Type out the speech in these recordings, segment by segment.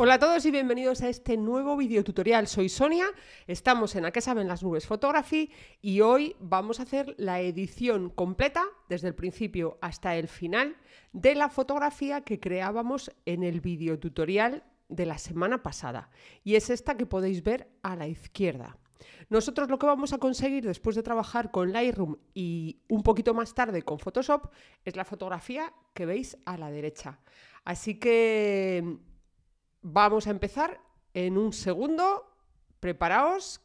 Hola a todos y bienvenidos a este nuevo video tutorial. Soy Sonia, estamos en A que saben las nubes Photography y hoy vamos a hacer la edición completa, desde el principio hasta el final, de la fotografía que creábamos en el video tutorial de la semana pasada. Y es esta que podéis ver a la izquierda. Nosotros lo que vamos a conseguir después de trabajar con Lightroom y un poquito más tarde con Photoshop es la fotografía que veis a la derecha. Así que Vamos a empezar en un segundo. Preparaos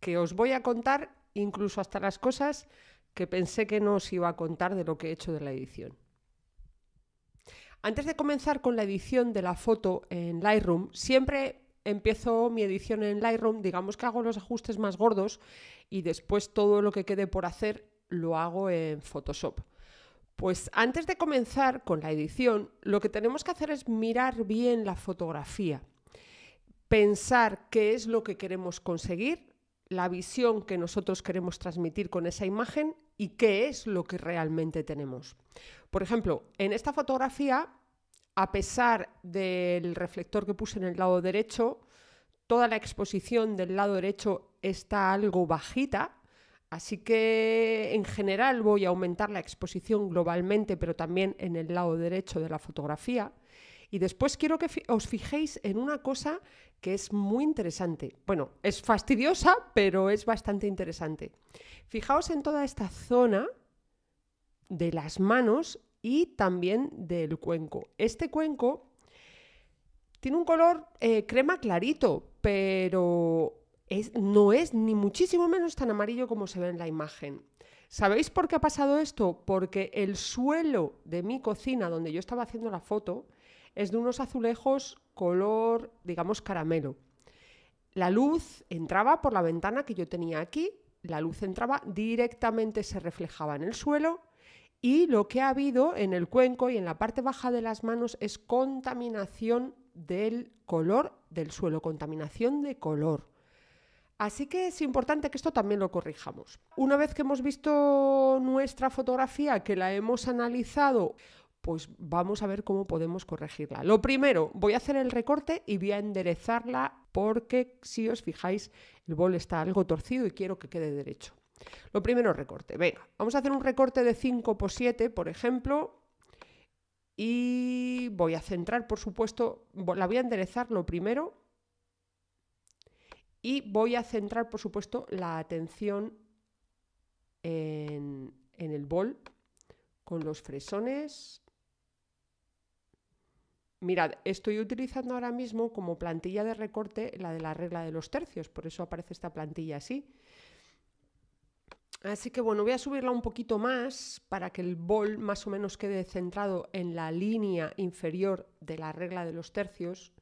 que os voy a contar incluso hasta las cosas que pensé que no os iba a contar de lo que he hecho de la edición. Antes de comenzar con la edición de la foto en Lightroom, siempre empiezo mi edición en Lightroom, digamos que hago los ajustes más gordos y después todo lo que quede por hacer lo hago en Photoshop. Pues antes de comenzar con la edición, lo que tenemos que hacer es mirar bien la fotografía, pensar qué es lo que queremos conseguir, la visión que nosotros queremos transmitir con esa imagen y qué es lo que realmente tenemos. Por ejemplo, en esta fotografía, a pesar del reflector que puse en el lado derecho, toda la exposición del lado derecho está algo bajita, Así que en general voy a aumentar la exposición globalmente, pero también en el lado derecho de la fotografía. Y después quiero que os fijéis en una cosa que es muy interesante. Bueno, es fastidiosa, pero es bastante interesante. Fijaos en toda esta zona de las manos y también del cuenco. Este cuenco tiene un color eh, crema clarito, pero no es ni muchísimo menos tan amarillo como se ve en la imagen. ¿Sabéis por qué ha pasado esto? Porque el suelo de mi cocina, donde yo estaba haciendo la foto, es de unos azulejos color, digamos, caramelo. La luz entraba por la ventana que yo tenía aquí, la luz entraba directamente, se reflejaba en el suelo y lo que ha habido en el cuenco y en la parte baja de las manos es contaminación del color del suelo, contaminación de color. Así que es importante que esto también lo corrijamos. Una vez que hemos visto nuestra fotografía, que la hemos analizado, pues vamos a ver cómo podemos corregirla. Lo primero, voy a hacer el recorte y voy a enderezarla porque si os fijáis, el bol está algo torcido y quiero que quede derecho. Lo primero, recorte. Venga, vamos a hacer un recorte de 5 por 7, por ejemplo, y voy a centrar, por supuesto, la voy a enderezar lo primero y voy a centrar, por supuesto, la atención en, el bol con los fresones. Mirad, estoy utilizando ahora mismo como plantilla de recorte la de la regla de los tercios, por eso aparece esta plantilla así. Así que bueno, voy a subirla un poquito más para que el bol más o menos quede centrado en la línea inferior de la regla de los tercios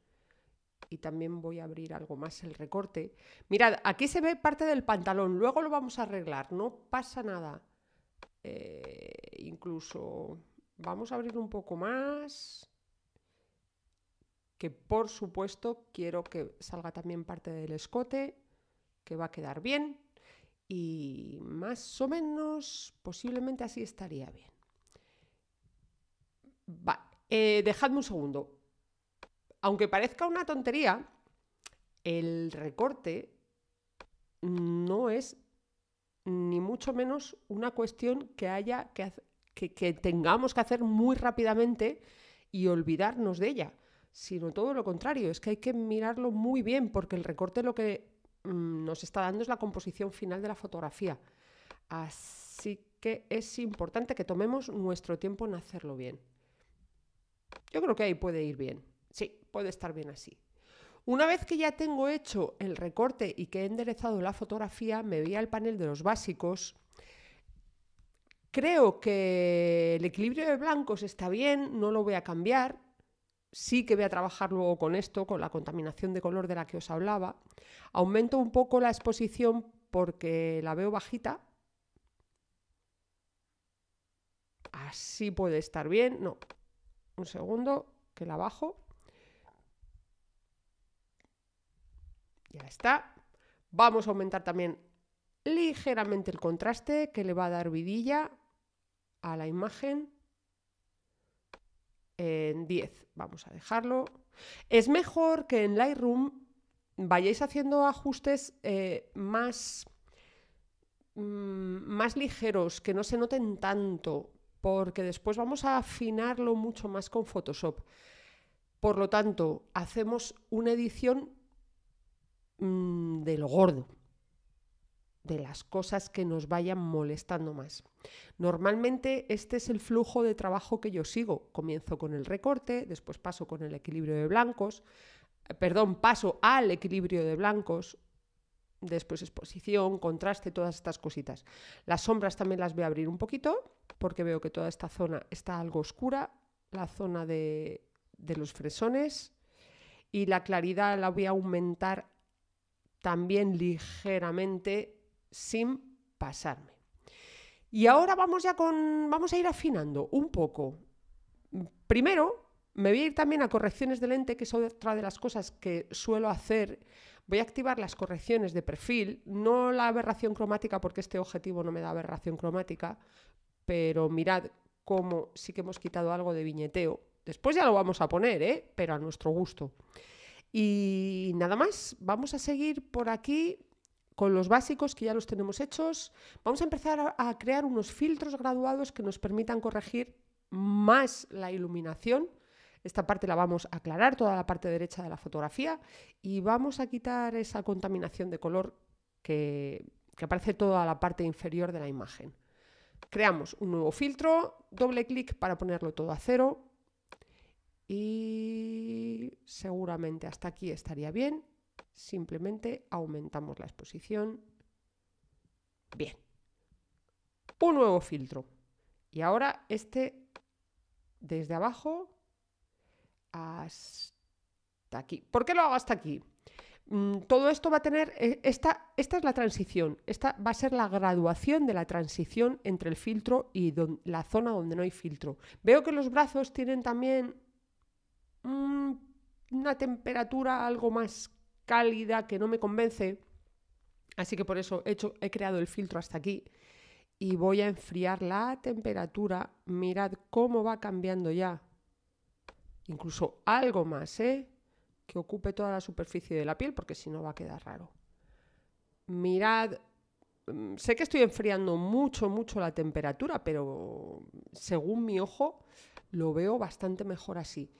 y también voy a abrir algo más el recorte. Mirad, aquí se ve parte del pantalón, luego lo vamos a arreglar, no pasa nada. Eh, incluso vamos a abrir un poco más, que por supuesto quiero que salga también parte del escote, que va a quedar bien. Y más o menos, posiblemente así estaría bien. Eh, dejadme un segundo aunque parezca una tontería, el recorte no es ni mucho menos una cuestión que haya que, que, tengamos que hacer muy rápidamente y olvidarnos de ella, sino todo lo contrario, es que hay que mirarlo muy bien porque el recorte lo que mm, nos está dando es la composición final de la fotografía. Así que es importante que tomemos nuestro tiempo en hacerlo bien. Yo creo que ahí puede ir bien puede estar bien así. Una vez que ya tengo hecho el recorte y que he enderezado la fotografía, me voy al panel de los básicos. Creo que el equilibrio de blancos está bien, no lo voy a cambiar. Sí que voy a trabajar luego con esto, con la contaminación de color de la que os hablaba. Aumento un poco la exposición porque la veo bajita. Así puede estar bien. No, un segundo, que la bajo. Ya está. Vamos a aumentar también ligeramente el contraste que le va a dar vidilla a la imagen en 10. Vamos a dejarlo. Es mejor que en Lightroom vayáis haciendo ajustes eh, más, mm, más ligeros, que no se noten tanto, porque después vamos a afinarlo mucho más con Photoshop. Por lo tanto, hacemos una edición Mm, de lo gordo, de las cosas que nos vayan molestando más. Normalmente este es el flujo de trabajo que yo sigo. Comienzo con el recorte, después paso con el equilibrio de blancos, eh, perdón, paso al equilibrio de blancos, después exposición, contraste, todas estas cositas. Las sombras también las voy a abrir un poquito porque veo que toda esta zona está algo oscura, la zona de, de los fresones y la claridad la voy a aumentar también ligeramente sin pasarme. Y ahora vamos ya con vamos a ir afinando un poco. Primero, me voy a ir también a correcciones de lente, que es otra de las cosas que suelo hacer. Voy a activar las correcciones de perfil, no la aberración cromática porque este objetivo no me da aberración cromática, pero mirad cómo sí que hemos quitado algo de viñeteo. Después ya lo vamos a poner, ¿eh? pero a nuestro gusto. Y nada más, vamos a seguir por aquí con los básicos que ya los tenemos hechos. Vamos a empezar a crear unos filtros graduados que nos permitan corregir más la iluminación. Esta parte la vamos a aclarar, toda la parte derecha de la fotografía, y vamos a quitar esa contaminación de color que, aparece toda la parte inferior de la imagen. Creamos un nuevo filtro, doble clic para ponerlo todo a cero, y seguramente hasta aquí estaría bien. Simplemente aumentamos la exposición. Bien. Un nuevo filtro. Y ahora este desde abajo hasta aquí. ¿Por qué lo hago hasta aquí? Mm, todo esto va a tener, e, esta, esta, es la transición, esta va a ser la graduación de la transición entre el filtro y la zona donde no hay filtro. Veo que los brazos tienen también Mm, una temperatura algo más cálida que no me convence. Así que por eso he, hecho, he creado el filtro hasta aquí y voy a enfriar la temperatura. Mirad cómo va cambiando ya. Incluso algo más, ¿eh? Que ocupe toda la superficie de la piel porque si no va a quedar raro. Mirad, mm, sé que estoy enfriando mucho, mucho la temperatura, pero según mi ojo lo veo bastante mejor así.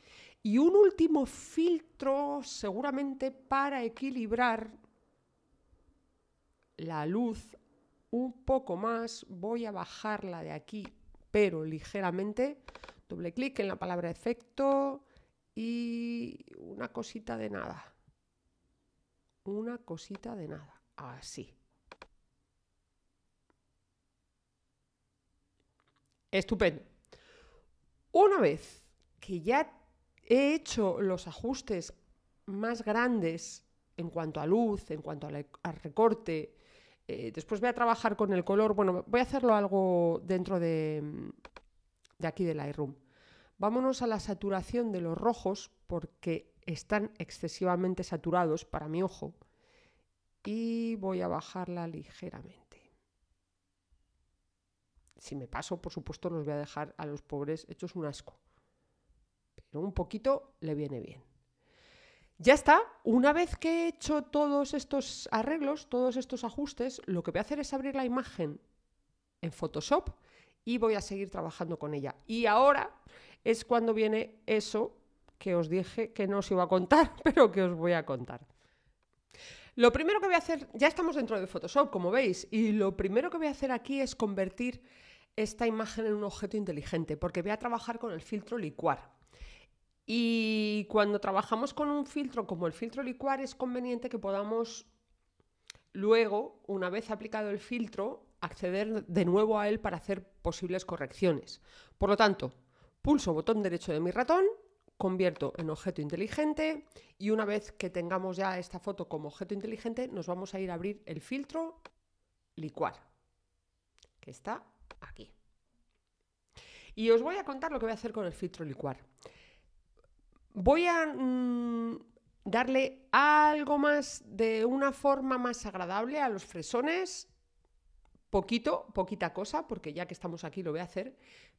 Y un último filtro, seguramente para equilibrar la luz un poco más, voy a bajarla de aquí, pero ligeramente. Doble clic en la palabra efecto y una cosita de nada. Una cosita de nada. Así. Estupendo. Una vez que ya he hecho los ajustes más grandes en cuanto a luz, en cuanto al recorte, eh, después voy a trabajar con el color, bueno, voy a hacerlo algo dentro de, de aquí del Lightroom. Vámonos a la saturación de los rojos porque están excesivamente saturados para mi ojo y voy a bajarla ligeramente si me paso, por supuesto, los voy a dejar a los pobres hechos un asco. Pero un poquito le viene bien. Ya está, una vez que he hecho todos estos arreglos, todos estos ajustes, lo que voy a hacer es abrir la imagen en Photoshop y voy a seguir trabajando con ella. Y ahora es cuando viene eso que os dije que no os iba a contar, pero que os voy a contar. Lo primero que voy a hacer, ya estamos dentro de Photoshop, como veis, y lo primero que voy a hacer aquí es convertir esta imagen en un objeto inteligente, porque voy a trabajar con el filtro licuar. Y cuando trabajamos con un filtro como el filtro licuar, es conveniente que podamos luego, una vez aplicado el filtro, acceder de nuevo a él para hacer posibles correcciones. Por lo tanto, pulso botón derecho de mi ratón, convierto en objeto inteligente y una vez que tengamos ya esta foto como objeto inteligente, nos vamos a ir a abrir el filtro licuar, que está y os voy a contar lo que voy a hacer con el filtro licuar. Voy a mm, darle algo más de una forma más agradable a los fresones. Poquito, poquita cosa, porque ya que estamos aquí lo voy a hacer.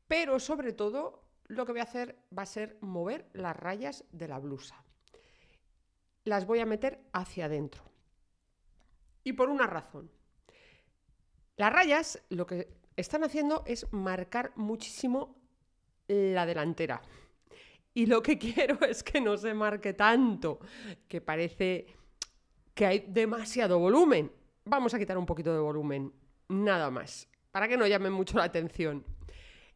Pero sobre todo lo que voy a hacer va a ser mover las rayas de la blusa. Las voy a meter hacia adentro. Y por una razón. Las rayas, lo que están haciendo es marcar muchísimo la delantera. Y lo que quiero es que no se marque tanto, que parece que hay demasiado volumen. Vamos a quitar un poquito de volumen, nada más, para que no llame mucho la atención.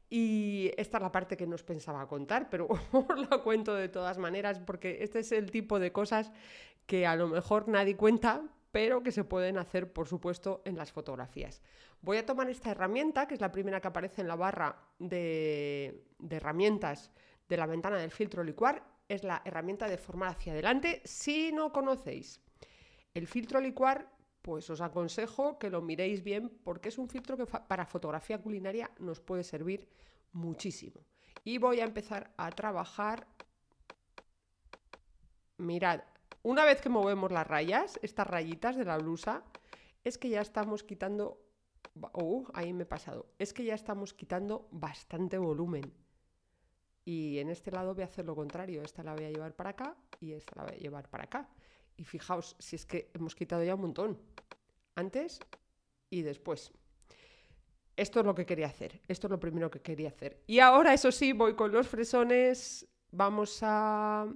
Y esta es la parte que no os pensaba contar, pero os la cuento de todas maneras, porque este es el tipo de cosas que a lo mejor nadie cuenta, pero que se pueden hacer, por supuesto, en las fotografías. Voy a tomar esta herramienta, que es la primera que aparece en la barra de, herramientas de la ventana del filtro licuar, es la herramienta de formar hacia adelante. Si no conocéis el filtro licuar, pues os aconsejo que lo miréis bien porque es un filtro que para fotografía culinaria nos puede servir muchísimo. Y voy a empezar a trabajar. Mirad, una vez que movemos las rayas, estas rayitas de la blusa, es que ya estamos quitando Oh, ahí me he pasado. Es que ya estamos quitando bastante volumen. Y en este lado voy a hacer lo contrario. Esta la voy a llevar para acá y esta la voy a llevar para acá. Y fijaos, si es que hemos quitado ya un montón. Antes y después. Esto es lo que quería hacer. Esto es lo primero que quería hacer. Y ahora, eso sí, voy con los fresones. Vamos a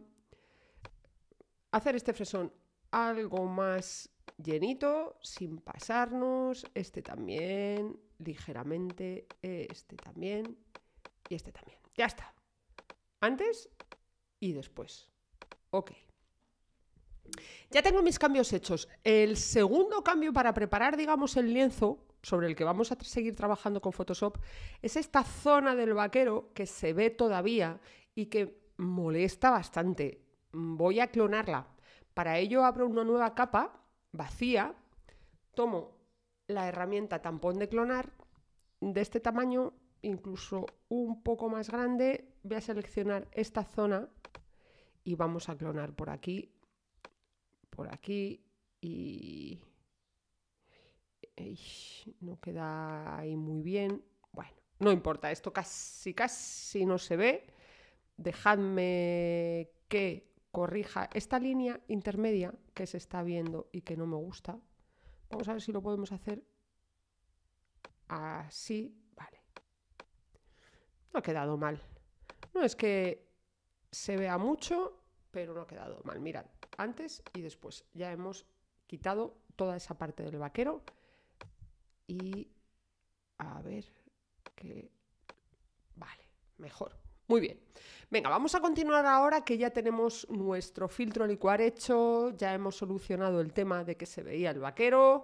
hacer este fresón algo más llenito, sin pasarnos, este también, ligeramente, eh, este también y este también. Ya está. Antes y después. Ok. Ya tengo mis cambios hechos. El segundo cambio para preparar, digamos, el lienzo sobre el que vamos a seguir trabajando con Photoshop es esta zona del vaquero que se ve todavía y que molesta bastante. Voy a clonarla. Para ello abro una nueva capa vacía, tomo la herramienta tampón de clonar de este tamaño, incluso un poco más grande, voy a seleccionar esta zona y vamos a clonar por aquí, por aquí y... no queda ahí muy bien. Bueno, no importa, esto casi, casi no se ve. Dejadme que corrija esta línea intermedia que se está viendo y que no me gusta. Vamos a ver si lo podemos hacer así. Vale. No ha quedado mal. No es que se vea mucho, pero no ha quedado mal. Mirad, antes y después. Ya hemos quitado toda esa parte del vaquero. Y a ver qué... Vale, mejor. Muy bien. Venga, vamos a continuar ahora que ya tenemos nuestro filtro licuar hecho, ya hemos solucionado el tema de que se veía el vaquero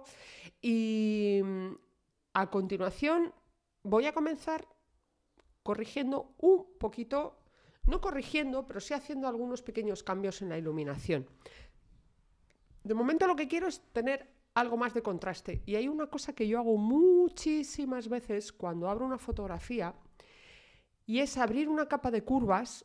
y mm, a continuación voy a comenzar corrigiendo un poquito, no corrigiendo, pero sí haciendo algunos pequeños cambios en la iluminación. De momento lo que quiero es tener algo más de contraste y hay una cosa que yo hago muchísimas veces cuando abro una fotografía y es abrir una capa de curvas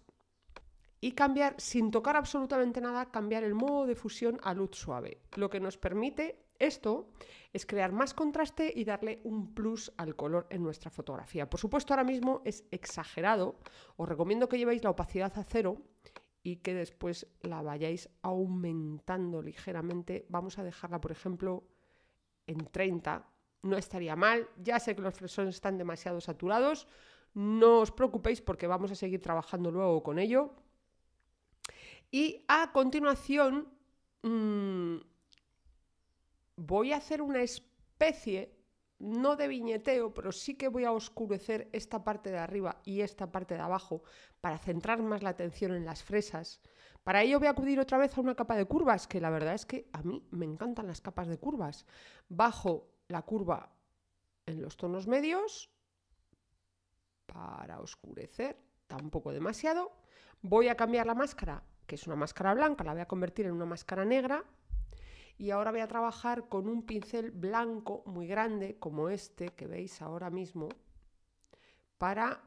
y cambiar, sin tocar absolutamente nada, cambiar el modo de fusión a luz suave. Lo que nos permite esto es crear más contraste y darle un plus al color en nuestra fotografía. Por supuesto, ahora mismo es exagerado. Os recomiendo que llevéis la opacidad a cero y que después la vayáis aumentando ligeramente. Vamos a dejarla, por ejemplo, en 30. No estaría mal. Ya sé que los fresones están demasiado saturados. No os preocupéis porque vamos a seguir trabajando luego con ello. Y a continuación mm, voy a hacer una especie, no de viñeteo, pero sí que voy a oscurecer esta parte de arriba y esta parte de abajo para centrar más la atención en las fresas. Para ello voy a acudir otra vez a una capa de curvas, que la verdad es que a mí me encantan las capas de curvas. Bajo la curva en los tonos medios, para oscurecer, tampoco demasiado. Voy a cambiar la máscara, que es una máscara blanca, la voy a convertir en una máscara negra. Y ahora voy a trabajar con un pincel blanco muy grande, como este que veis ahora mismo, para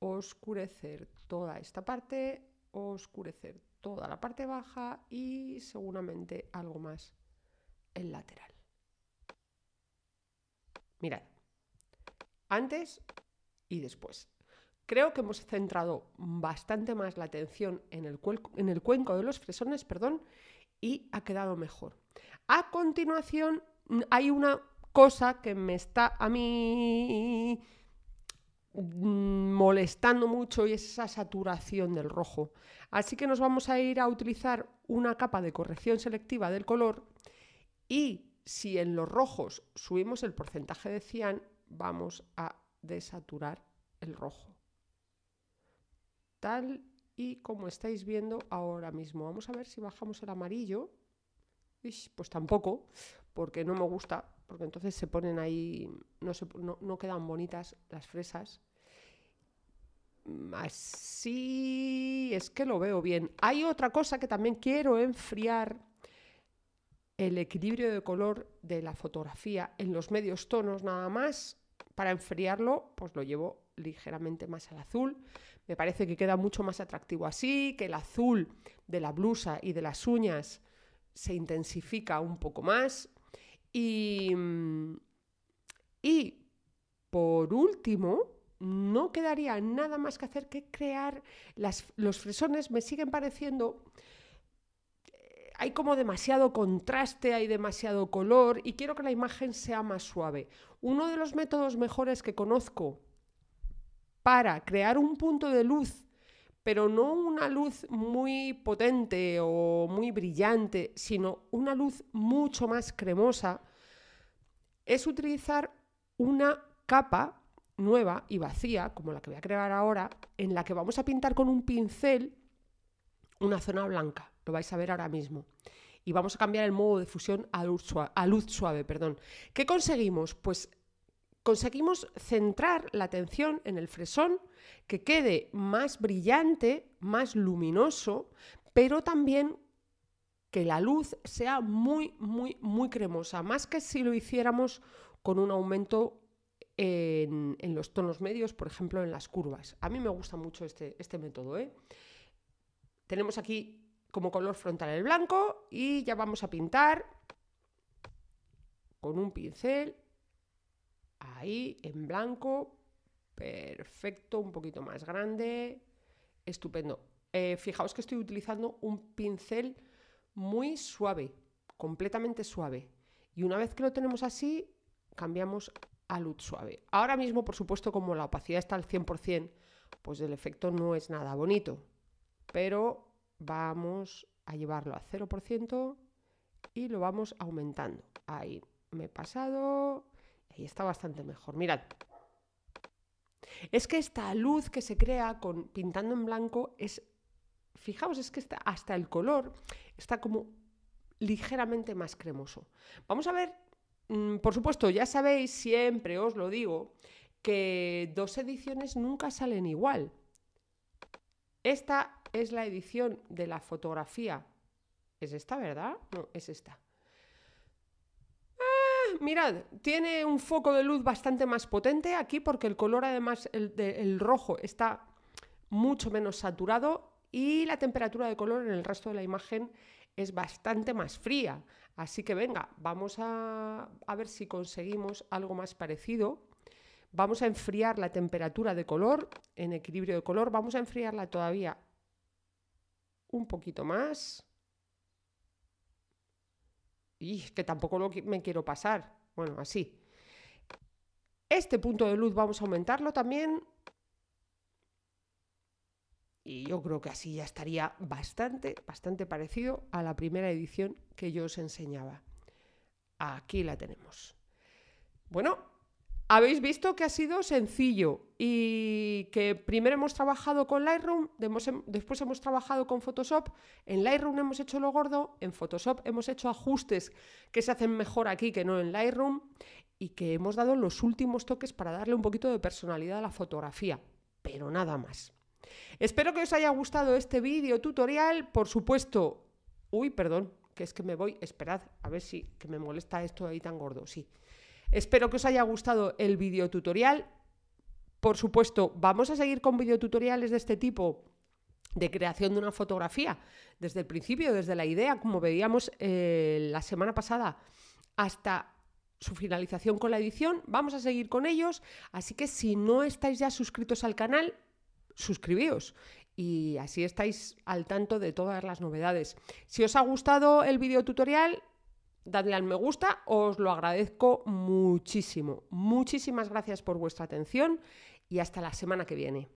oscurecer toda esta parte, oscurecer toda la parte baja y seguramente algo más el lateral. Mirad, antes y después. Creo que hemos centrado bastante más la atención en el, en el cuenco de los fresones perdón, y ha quedado mejor. A continuación, hay una cosa que me está a mí mm, molestando mucho y es esa saturación del rojo. Así que nos vamos a ir a utilizar una capa de corrección selectiva del color y si en los rojos subimos el porcentaje de cian, vamos a de saturar el rojo. Tal y como estáis viendo ahora mismo. Vamos a ver si bajamos el amarillo. pues tampoco, porque no me gusta, porque entonces se ponen ahí, no, no, no quedan bonitas las fresas. Así es que lo veo bien. Hay otra cosa que también quiero enfriar el equilibrio de color de la fotografía en los medios tonos nada más para enfriarlo, pues lo llevo ligeramente más al azul. Me parece que queda mucho más atractivo así, que el azul de la blusa y de las uñas se intensifica un poco más. Y, mm, por último, no quedaría nada más que hacer que crear los fresones. Me siguen pareciendo hay como demasiado contraste, hay demasiado color y quiero que la imagen sea más suave. Uno de los métodos mejores que conozco para crear un punto de luz, pero no una luz muy potente o muy brillante, sino una luz mucho más cremosa, es utilizar una capa nueva y vacía, como la que voy a crear ahora, en la que vamos a pintar con un pincel una zona blanca vais a ver ahora mismo. Y vamos a cambiar el modo de fusión a luz suave. A luz suave perdón. ¿Qué conseguimos? Pues conseguimos centrar la atención en el fresón, que quede más brillante, más luminoso, pero también que la luz sea muy, muy, muy cremosa, más que si lo hiciéramos con un aumento en, los tonos medios, por ejemplo, en las curvas. A mí me gusta mucho este, este método. ¿eh? Tenemos aquí como color frontal el blanco y ya vamos a pintar con un pincel ahí en blanco, perfecto, un poquito más grande, estupendo. Eh, fijaos que estoy utilizando un pincel muy suave, completamente suave. Y una vez que lo tenemos así, cambiamos a luz suave. Ahora mismo, por supuesto, como la opacidad está al 100%, pues el efecto no es nada bonito. Pero vamos a llevarlo a 0% y lo vamos aumentando. Ahí me he pasado, ahí está bastante mejor. Mirad. Es que esta luz que se crea con pintando en blanco es fijaos, es que hasta el color está como ligeramente más cremoso. Vamos a ver, mm, por supuesto, ya sabéis, siempre os lo digo, que dos ediciones nunca salen igual. Esta es la edición de la fotografía. ¿Es esta, verdad? No, es esta. Ah, mirad, tiene un foco de luz bastante más potente aquí porque el color además, el, rojo, está mucho menos saturado y la temperatura de color en el resto de la imagen es bastante más fría. Así que venga, vamos a, a, ver si conseguimos algo más parecido. Vamos a enfriar la temperatura de color en equilibrio de color. Vamos a enfriarla todavía un poquito más. Y que tampoco me quiero pasar. Bueno, así. Este punto de luz vamos a aumentarlo también. Y yo creo que así ya estaría bastante, bastante parecido a la primera edición que yo os enseñaba. Aquí la tenemos. Bueno, habéis visto que ha sido sencillo y que primero hemos trabajado con Lightroom, em, después hemos trabajado con Photoshop. En Lightroom hemos hecho lo gordo, en Photoshop hemos hecho ajustes que se hacen mejor aquí que no en Lightroom y que hemos dado los últimos toques para darle un poquito de personalidad a la fotografía, pero nada más. Espero que os haya gustado este vídeo tutorial, por supuesto. Uy, perdón, que es que me voy, esperad, a ver si que me molesta esto ahí tan gordo, sí. Espero que os haya gustado el video tutorial. Por supuesto, vamos a seguir con videotutoriales de este tipo de creación de una fotografía, desde el principio, desde la idea, como veíamos eh, la semana pasada, hasta su finalización con la edición. Vamos a seguir con ellos, así que si no estáis ya suscritos al canal, suscribíos y así estáis al tanto de todas las novedades. Si os ha gustado el tutorial, dadle al me gusta, os lo agradezco muchísimo. Muchísimas gracias por vuestra atención y hasta la semana que viene.